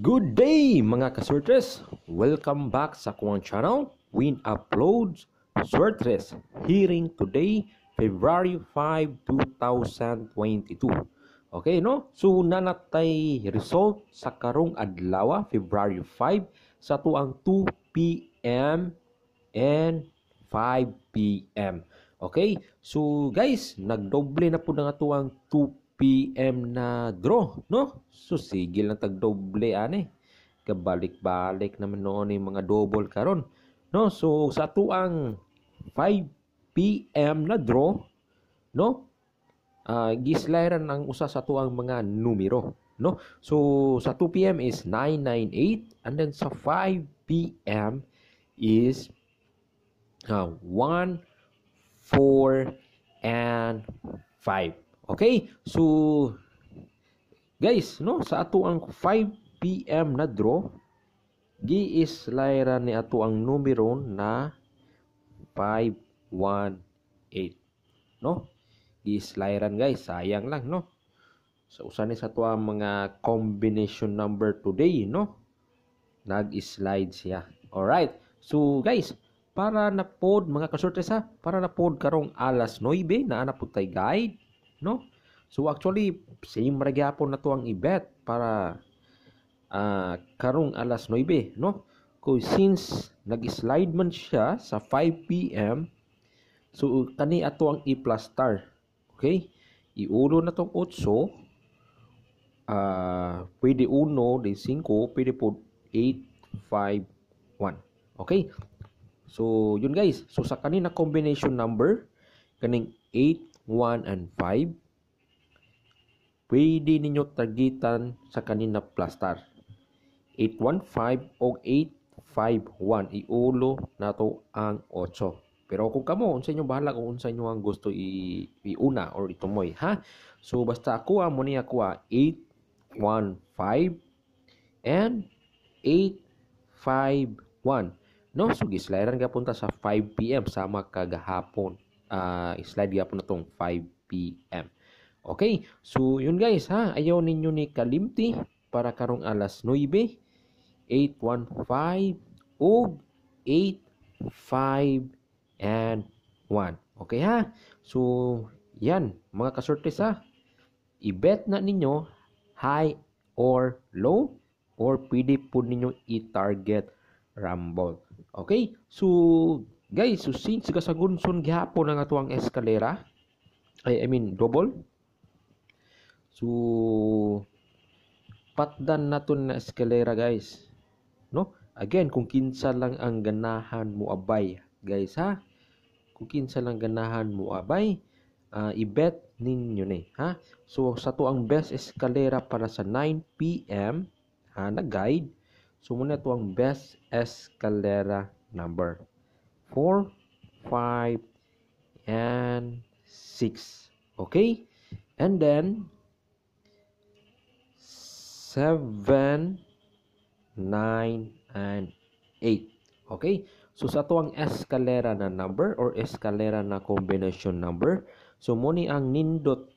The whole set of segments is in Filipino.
Good day mga kasortres! Welcome back sa kuwang channel, Win Uploads, Sortres, hearing today, February 5, 2022. Okay, no? So, nanatay result sa karong adlaw, February 5, sa tuang 2 p.m. and 5 p.m. Okay? So, guys, nagdoble na po na nga tuang 2 PM na draw, no? So, sigil ng tagdoble, ani. Kabalik-balik naman noon yung mga double karon no? So, sa tuang 5 PM na draw, no? Uh, ah, gislairan ang usa sa tuang mga numero, no? So, sa 2 PM is 998 and then sa 5 PM is uh, 1, 4, and 5. Okay? So, guys, no? Sa ato ang 5 p.m. na draw, gi is layra ni ato ang numero na 518. No? Gi is layran guys. Sayang lang, no? So, usan ni sa to ang mga combination number today, no? Nag-slide siya. Alright. So, guys, para na pod mga kasortes ha, para na pod karong alas 9 na anapod tay guide no so actually same ra gyapon na to ang ibet para uh, karong alas 9 no ko since nag-slide man siya sa 5 pm so kani ato ang i plus star okay iulo na tong 8 uh, ah, pwede 1 di 5 pwede po 8 5 1 okay so yun guys so sa kanina combination number kaning 8 1 and 5, pwede ninyo tagitan sa kanina plaster 815 o 851 iulo nato ang 8. Pero kung kamo, unsa inyo bahala kung unsa inyo ang gusto i iuna or itumoy, ha? So basta ako amo ah, ni ako 815 ah, and 851. No, so gislayan ka punta sa 5 PM sama kagahapon uh, slide gapon na tong 5 p.m. Okay, so yun guys ha, ayaw ninyo ni Kalimti para karong alas 9, 8.15 o 8.5 and 1. Okay ha? So, yan, mga kasortes ha. I-bet na ninyo high or low or pwede po ninyo i-target rumble. Okay? So, Guys, so since gasagunson gihapon ang atuang eskalera, I, I mean double. So patdan naton na eskalera guys. No? Again, kung kinsa lang ang ganahan mo abay, guys ha. Kung kinsa lang ganahan mo abay, uh, i-bet ninyo ni, ha? So sa to ang best eskalera para sa 9 PM ha na guide. So muna to ang best eskalera number. 4, 5, and 6. Okay? And then 7, 9, and 8. Okay? So, sa to ang escalera na number or escalera na combination number. So, muni ang nindot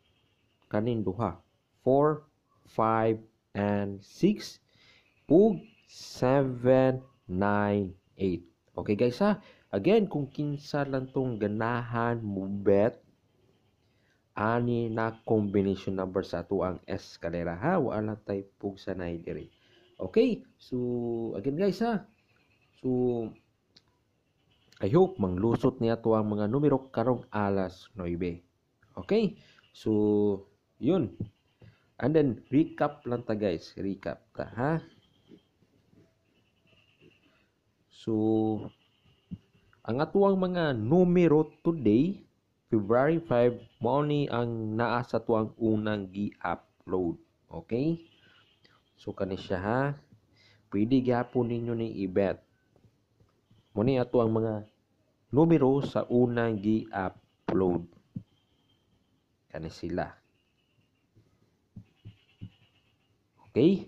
kanin duha. 4, 5, and 6. Ug 7, 9, 8. Okay guys ha? Again, kung kinsa lang tong ganahan mo bet, ani na combination number sa ato ang eskalera ha. Wala tay pug sanay diri. Okay, so again guys ha. So I hope manglusot niya to ang mga numero karong alas 9. Okay? So yun. And then recap lang ta guys, recap ta ha. So ang atuang mga numero today, February 5, mao ni ang naa sa tuang unang gi-upload. Okay? So kani siya ha. Pwede gyapon ninyo ni ibet. Mo ni atuang mga numero sa unang gi-upload. Kani sila. Okay?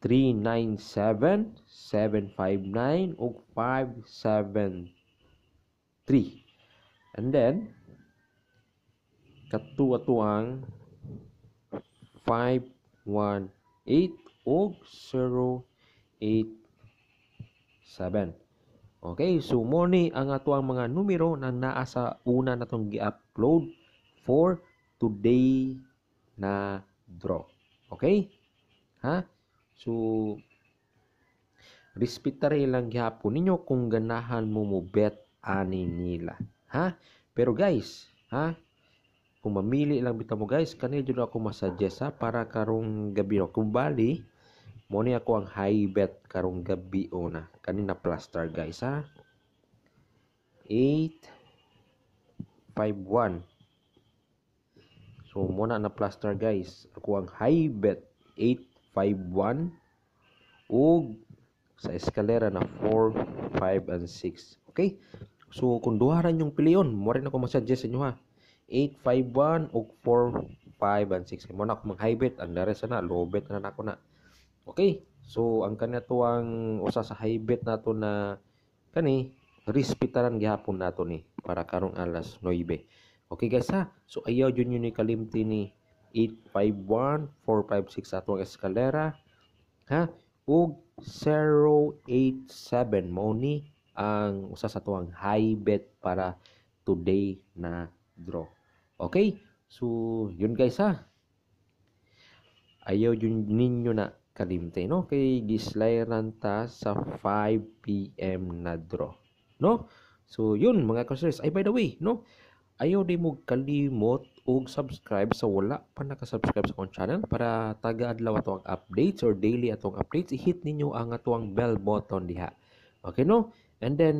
397, 759, o 573. 3 and then katuwa-tuang 518 og 087 Okay, so mo ni ang atuang mga numero na naa sa una natong gi-upload for today na draw. Okay? Ha? So, respeta lang gihapon ninyo kung ganahan mo mo bet ani nila. Ha? Pero guys, ha? Kung mamili lang bitaw mo guys, kani jud ako masuggest ha para karong gabi no. Kung bali, mo ni ako ang high bet karong gabi ona. Kani na plaster guys ha. 8 5 1 So mo na na plaster guys. Ako ang high bet 851 og sa eskalera na 4, 5 and 6. Okay? So, kung duha ra yung piliyon, mo rin ako mag-suggest sa inyo ha. 851 og 45 and 6. Mo na ako mag-hybrid. Ang dare sana, low bet na nako na. Okay. So, ang kanya to ang usa sa hybrid nato na kani rispitaran gihapon nato ni para karong alas 9. Okay guys ha. So ayaw jud yun ni kalimti ni 851 456 atong eskalera ha ug 087 mo ni ang usa sa tuwang high bet para today na draw. Okay? So, yun guys ha. Ayaw yun ninyo na kalimte, no? Kay gislayan ta sa 5 p.m. na draw, no? So, yun mga kasaris. Ay, by the way, no? Ayaw di mo kalimot og subscribe sa wala pa naka-subscribe sa akong channel para taga-adlaw atong updates or daily atong updates. I-hit ninyo ang atong bell button diha. Okay, no? And then,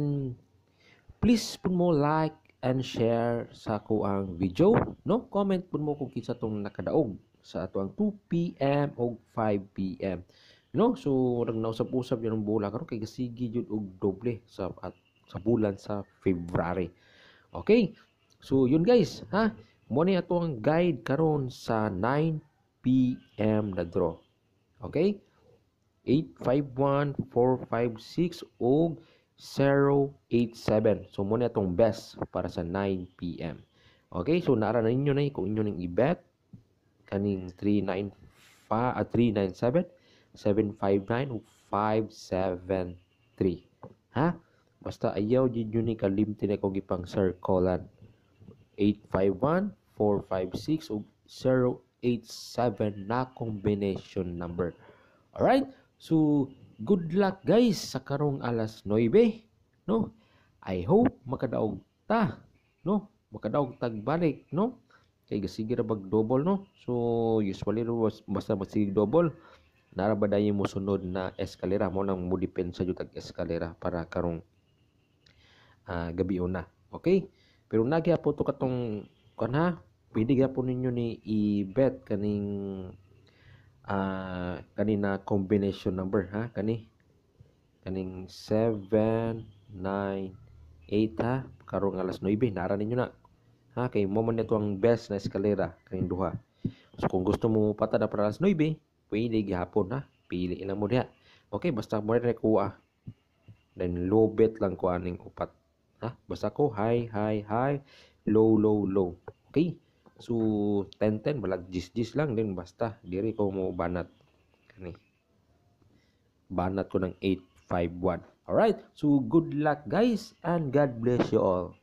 please pun mo like and share sa ko ang video. No? Comment pun mo kung kinsa tong nakadaog sa ato 2 p.m. o 5 p.m. No? So, nag nausap-usap yan ang bula. Karoon kay gasigi yun og doble sa, at, sa bulan sa February. Okay? So, yun guys. Ha? Muna ato ang guide karon sa 9 p.m. na draw. Okay? 851, 456, og 8 087. So, muna itong best para sa 9pm. Okay, so naaralan ninyo na kung inyo nang i-bet. Kaning 395, uh, 397, 759, 573. Ha? Basta ayaw din yun ni kalimti na kong ipang circulan. 851, 456, o 087 na combination number. Alright? So, good luck guys sa karong alas 9 no I hope makadaog ta no makadaog balik no kay gasigi ra bag double no so usually was basta magsigi double nara ba dayon mo sunod na eskalera mo nang mo depensa sa tag eskalera para karong uh, ah, gabi una okay pero nagi apo to katong kun ha pwede gyapon ninyo ni i-bet kaning uh, ah, kanina combination number ha kani kaning 7 9 8 ha karong alas 9 nara ninyo na ha kay mo man ang best na eskalera kaning duha so kung gusto mo patada para alas 9 pwede gihapon ha pili ila mo diha okay basta mo rin kuha ah. then low bet lang ko aning upat ha basta ko high high high low low low okay So, 10-10, balag jis-jis lang din basta. Diri ko mo banat. Kani. Banat ko ng 851. all right so good luck guys and God bless you all.